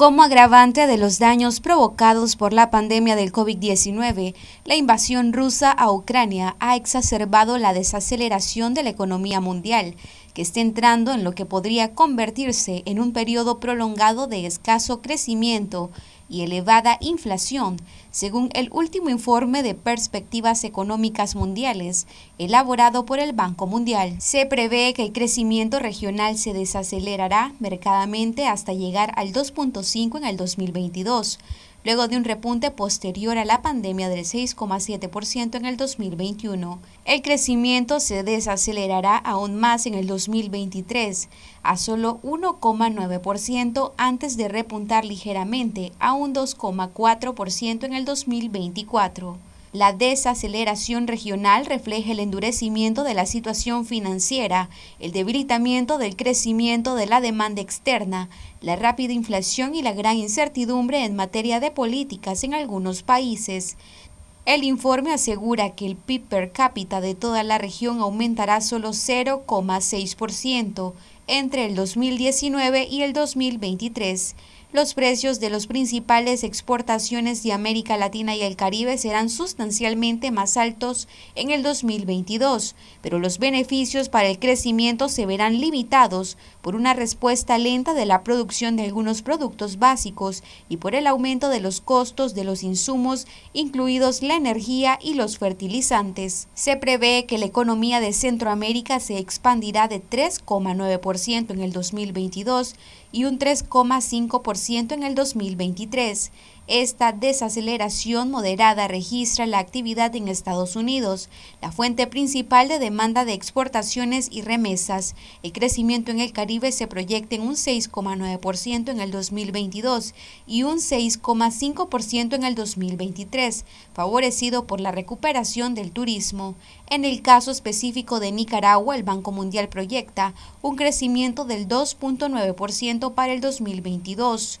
Como agravante de los daños provocados por la pandemia del COVID-19, la invasión rusa a Ucrania ha exacerbado la desaceleración de la economía mundial, que está entrando en lo que podría convertirse en un periodo prolongado de escaso crecimiento y elevada inflación, según el último informe de perspectivas económicas mundiales elaborado por el Banco Mundial. Se prevé que el crecimiento regional se desacelerará mercadamente hasta llegar al 2.5 en el 2022 luego de un repunte posterior a la pandemia del 6,7% en el 2021. El crecimiento se desacelerará aún más en el 2023, a solo 1,9% antes de repuntar ligeramente a un 2,4% en el 2024. La desaceleración regional refleja el endurecimiento de la situación financiera, el debilitamiento del crecimiento de la demanda externa, la rápida inflación y la gran incertidumbre en materia de políticas en algunos países. El informe asegura que el PIB per cápita de toda la región aumentará solo 0,6% entre el 2019 y el 2023 los precios de las principales exportaciones de América Latina y el Caribe serán sustancialmente más altos en el 2022, pero los beneficios para el crecimiento se verán limitados por una respuesta lenta de la producción de algunos productos básicos y por el aumento de los costos de los insumos, incluidos la energía y los fertilizantes. Se prevé que la economía de Centroamérica se expandirá de 3,9% en el 2022 y un 3,5% en el 2023 esta desaceleración moderada registra la actividad en Estados Unidos, la fuente principal de demanda de exportaciones y remesas. El crecimiento en el Caribe se proyecta en un 6,9% en el 2022 y un 6,5% en el 2023, favorecido por la recuperación del turismo. En el caso específico de Nicaragua, el Banco Mundial proyecta un crecimiento del 2,9% para el 2022.